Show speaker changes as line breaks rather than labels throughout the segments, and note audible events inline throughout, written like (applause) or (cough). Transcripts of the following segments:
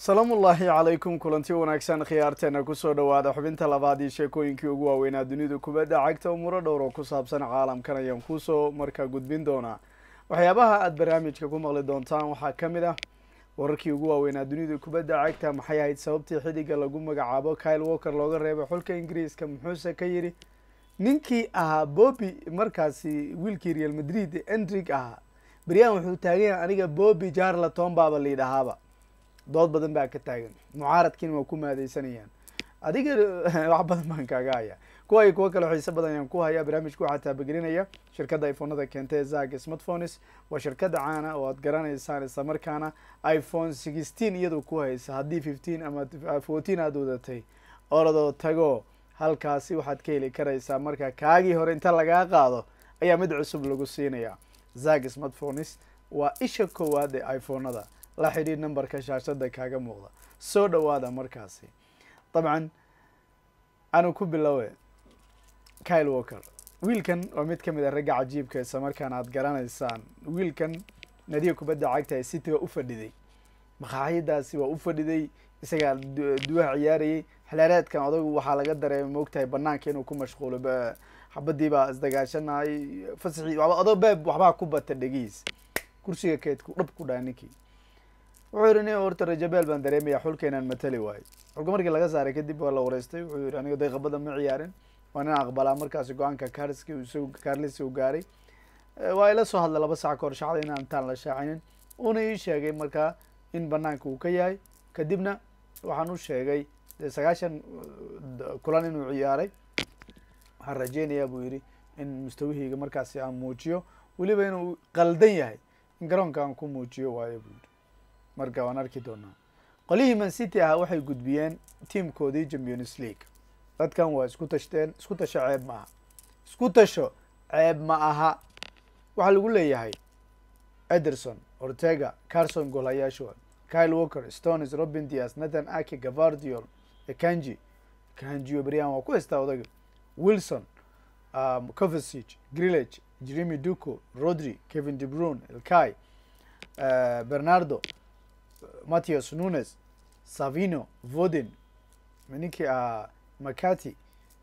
salaam ullaahi calaykum kulanti wanaagsan khiyaarteenna kusoo dhowaada xubinta labaad iyo sheekooyinkii ugu waaweynaa dunida kubadda cagta umuro dhowr oo ku saabsan caalamkan ayaan kuusoo markaa gudbin doonaa waxyaabaha aada barnaamijka ku maqli doontaan waxaa ka mid ah wararkii ugu waaweynaa dunida kubadda cagta maxay ahayd sababtii xiddiga lagu magacaabo kyle walker looga reebay xulka ingiriiska muxuuse ka yidhi ninkii ahaa bobi markaasi wiilkii real madrid endrig ahaa beryahan wuxuu taagan yahay aniga bobby jarlaton baaba liidhahaaba dood badan baa ka taagan mucaaradkiina waa ku maadaysanayaan adiga (laughs) wax badan baan kaaga haya kuwa iyo kuwo kale xiise badan ayaan ku hayaa barnaamijka waxaa taabagelinaya shirkadda iphonada keentay zag smartphones waa shirkadda caana oo aad garanaysaan isla markaana iphone sixteen iyadoo ku haysa haddii fifteen ama fourteen aada wadatay oradoo tago halkaasi waxaad ka heli karaysaa marka kaagii hore inta lagaa qaado ayaa mid cusub lagu siinayaa zag smartphones waa isha koowaad ee iphonada la xidhiir nambarka shaashada kaaga muuqda soo dhowaada markaasi dabcan anu ku bilowe kyle walker wiilkan waa mid ka mid a ah ragga cajiibka isla markaan aad garanaysaan wiilkan nadiga kubadda cagta ee city waa u fadhiday maqaaxiyadaasi waa u fadhiday isagaa duwaha ciyaarayay xilaareedkan odagu waxaa laga dareemay moogtahay banaanka inuu ku mashquulo xabadii baa isdagaashanay fasaxii waba adoo baab waxbaa ku bata dhegiis kursiga keedku dhab ku dhaha ninkii wuxuu yidhi nin horta rajabeel baan dareemaya xulka inaan mateli waayo xulka markii laga saaray kadib waa la wareystay wuxuu yidhi aniga dayqabada ma ciyaarin waan inaan aqbalaa markaasi go-aanka kaarski kaarlisi u gaaray waa ila soo hadlay laba saac ka hor shacda inaan taan la shaacinin uuna ii sheegay markaa in banaanka uu ka yahay kadibna waxaan u sheegay dee sagaashan kulan inuu ciyaaray waxaan rajeynayaa buu yidhi in mustawihayga markaasi aan muujiyo weliba inuu qaldan yahay in garoonka aan ku muujiyo waayo buu yidhi marka waan arki doonaa qolihii man city ahaa waxay gudbiyeen tiamkoodii champions league dadkan waa isku tashteen isku tasho ceeb ma aha isku tasho ceeb ma aha waxaa lagu leeyahay ederson ortega carson goolhayaashooda kyle walker stones robin dias nathan aki gavardiol kanji kanjiyo berian waa ku haystaa odaga wilson covesig um, grillage jeremy duco rodri kevin debrune ilkai uh, bernardo Matias Nunes savino voden ninkii ah macati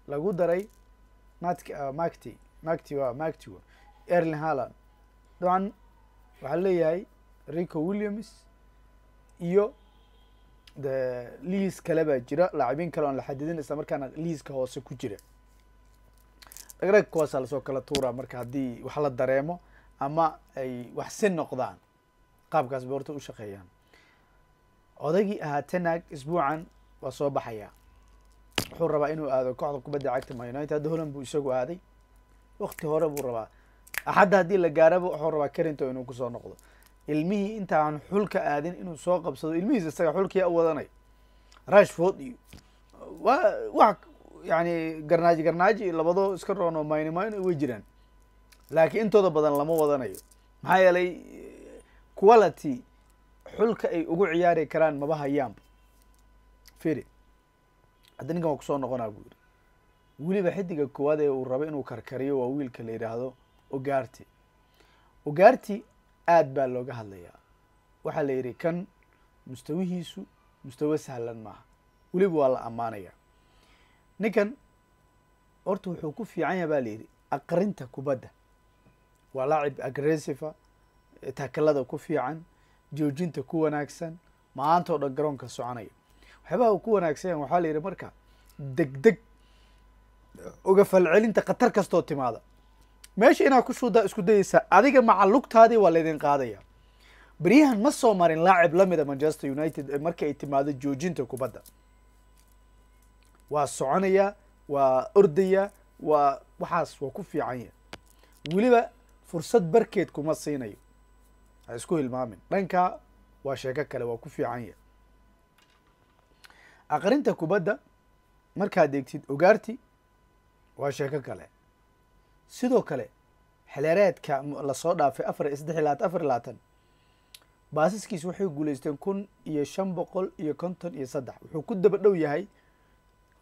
lagu daray mat ah, macti macti wa macti dabcan waxaa leeyahay rico williams iyo de liis kale baa jira laacibin kale oon la xadidin isla markaana liiska hoose ku jira dhagrag kuwaasaa lasoo kala tuuraa marka haddii wax la dareemo ama ay wax si noqdaan qaabkaas bay horta u shaqeeyaan odaygii ahaa tenag isbuucan waa soo baxayaa wuxuu rabaa inuu aado kooxda kubadda cagta munited holland buu isagu aaday wakti hore buu rabaa axadda haddii la gaarabo wuxuu rabaa karinto inuu kusoo noqdo ilmihii intaan xulka aadin inuu soo qabsado ilmihiis isaga xulkiia u wadanay rashford iyo wa wax yani garnaaji garnaaji labadoo iska roonoo mayni mayno way jiraan laakiin intooda badan lama wadanayo maxaa yeelay quality xulka ay ugu ciyaari karaan maba hayaanba firi hadda ninkan waa kusoo noqonaa buu yidhi weliba xidiga koowaad ee uu rabo inuu karkariyo waa wiilka la yidhaahdo ogaarti ogaarti aad baa looga hadlayaa waxaa la yidhi kan mustawihiisu mustawo sahlan maaha weliba waa la ammaanayaa ninkan horta wuxuu ku fiican yaha baa la yidhi aqrinta kubadda waa laacib agressiva takalada ku fiican joojinta ku wanaagsan maanta o dhan garoonka soconaya waxyaabaha uu ku wanaagsanyan waxaa la yidhi marka degdeg deg uga falcelinta khatar kastoo timaada meesha inaad ku isku dayeysaa adiga macalugtaadii waa laydin qaadaya beryahan ma soo marin laacib la mida manchester united marka ay timaado joojinta kubadda waa soconayaa waa ordaya waa waxaas waa ku fiicanya weliba fursad barkeed kuma siinayo ha isku hilmaamin dhanka waa sheeko kale waa ku fiican ya aqrinta kubadda markaad degtid ogaarti waa sheeko kale sidoo kale xeleereedka lasoo dhaafay afar iyo saddex iyo afar iyo labaatan baasaskiis waxay guulaysteen kun iyo shan boqol iyo konton iyo saddex wuxuu ku daba dhow yahay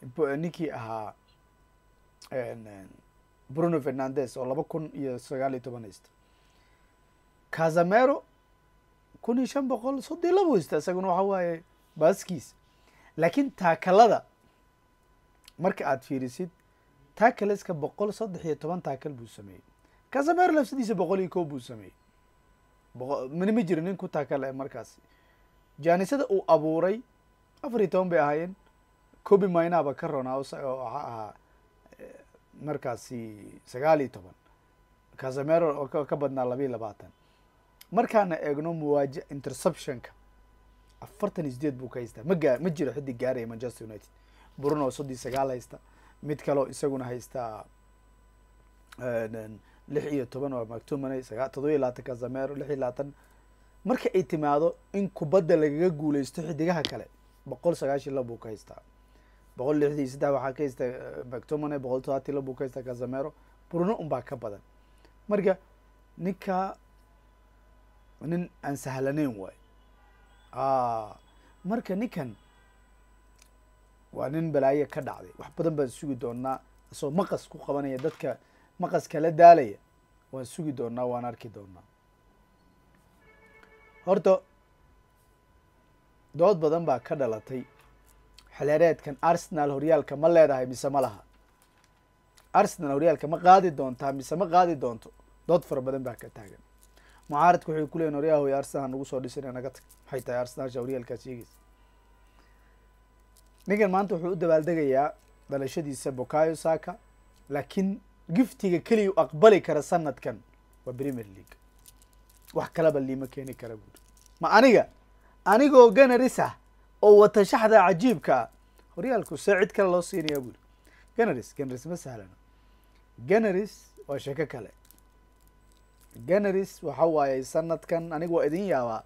eh, ninkii ahaa eh, bruno fernandes oo laba kun iyo sagaal iyo toban haysta casamero kun iyo shan boqol soddii laba heysta isaguna waxa waaye baaskiis laakiin taakalada marka aad fiirisid taakaleska boqol saddex iyo toban taakal buu sameeyey casamero lafsadiisa boqol iyo kow buu sameeyey mana ma jiro nin ku taakale ah markaasi jaanisada uu abuuray afar iyo toban bay ahaayeen kobi minaba ka ronaa oo waxa ahaa eh, markaasi sagaal iyo toban casamero ka badnaa labayo labaatan markaana eegno muwaaje interceptionka afartan iyo sideed buu ka haystaa magaa ma jiro xidig gaaraya manchester united bruno soddii sagaal haysta mid kaleo isaguna haystaa lix iyo toban oo mactumanay sagaa todobiyo labaatan kazamero lix iyo labaatan marka ay timaado in kubadda lagaga guuleysto xidigaha kale boqol sagaashiy lab buu ka haystaa boqol lixdii saddex waxaa ka haystaa eh, mactomane boqol todobaatii lab buu ka haystaa kazamero bruno unbaa ka badan marka ninka nin aan sahlanayn waay ah, marka ninkan waa nin balaayo ka dhacday wax badan baan sugi doonaa asoo maqas ku qabanaya dadka maqaska la daalaya waan sugi doonnaa waan arki doonnaa horta dood badan baa ka dhalatay xileereedkan arsenal horyaalka ma leedahay mise ma laha arsenal horyaalka ma qaadi doontaa mise ma qaadi doonto dood fara badan baa ka taagan mucaaradka waxay kuleyiin oryahoy arsenal nagu soo dhisin naga maxay tahay arsenal shawaryaalkaas sheegaysa ninkan maanta wuxuu u dabaaldegayaa dhalashadiisa bokayo saka laakiin giftiga keliya u aqbali kara sanadkan waa premier league wax kalaba liima keeni kara guud ma aniga anigoo ganaris ah oo wata shaxda cajiibka ah horyaalku see cid kale loo siinayaa buuri ganaris ganaris ma sahlano ganaris waa sheeko kale genaris waxa waaye sanadkan aniga waa idin yaabaa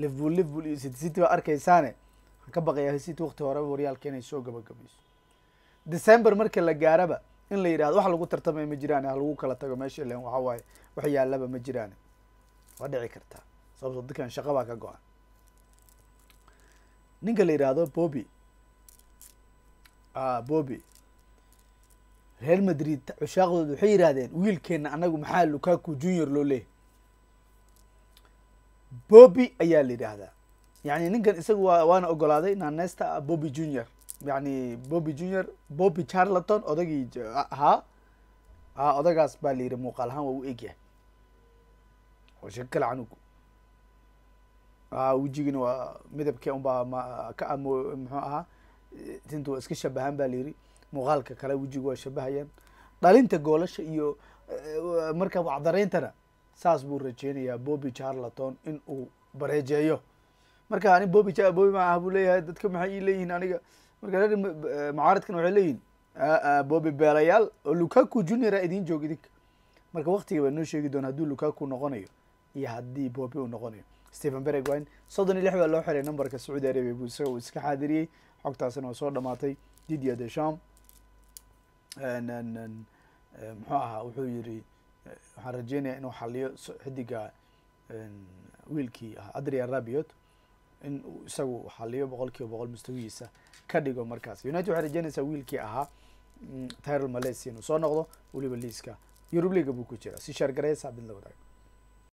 liverpool liverpool iyo city city baa arkaysaane waxaan ka baqayaa city wakti horeba horyaalka inay soo gabagabayso december marka la gaaraba in la yidhahdo wax lagu tartamaya ma jiraane ha lagu kala tago meesha ilen waxa waaye wax yaalaba ma jiraan waa dhici kartaa sababto ah dadkan shaqa baa ka go-an ninka la yidhaahdo bobi ah, bobi reer madrid cushaaqdooda waxay yidhaahdeen wiilkeena anagu maxaa lukaku junior loo leeyahy bobi ayaa la yidhaahdaa yani ninkan isaga wa waana ogolaaday nanesta ah, bobi junior yani bobi junior bobi charlaton odagii ahaa a odagaas baa la yidhi muuqaal ahaan waa u egyahay oo sheeko kale canugu a ah, wejigina waa midabkee unbaa mka ah, mxuu ahaa tinta waa iska shabahaan ba la yidhi muuqaalka kale wejigu waa shabahayaan dhalinta goolasha iyo eh, marka wacdareyntana saas buu rajeynayaa bobi charlaton in uu bareejeeyo marka ani bobi bobi ma ah buu leeyahay dadka maxay i leeyihiin aniga marka eh, mucaaradkan waxay leeyihin bobi beelayaal oo lukaku juniora ah idin joog idink marka waktiga baa noo sheegi doona hadduu lukaku noqonayo iyo haddii bobi uu noqonayo stephen bergwine soddon iyo lix baa loo xiray numberka sacuudi arabia buu isaga uu iska xaadiriyey xogtaasina waa soo dhamaatay didia desham muxuu ahaa wuxuu yiri waxaan rajeynaya inuu xaliyo xidiga wiilkii ah adria rabiot in isagu xaliyo boqol kiiba boqol mustawigiisa ka dhigo markaas united waxay rajeynaysaa wiilkii ahaa mm, tyral malaysia inuu soo noqdo weliba liiska eurub leaga buu ku jira si sheer gareysa la wadaag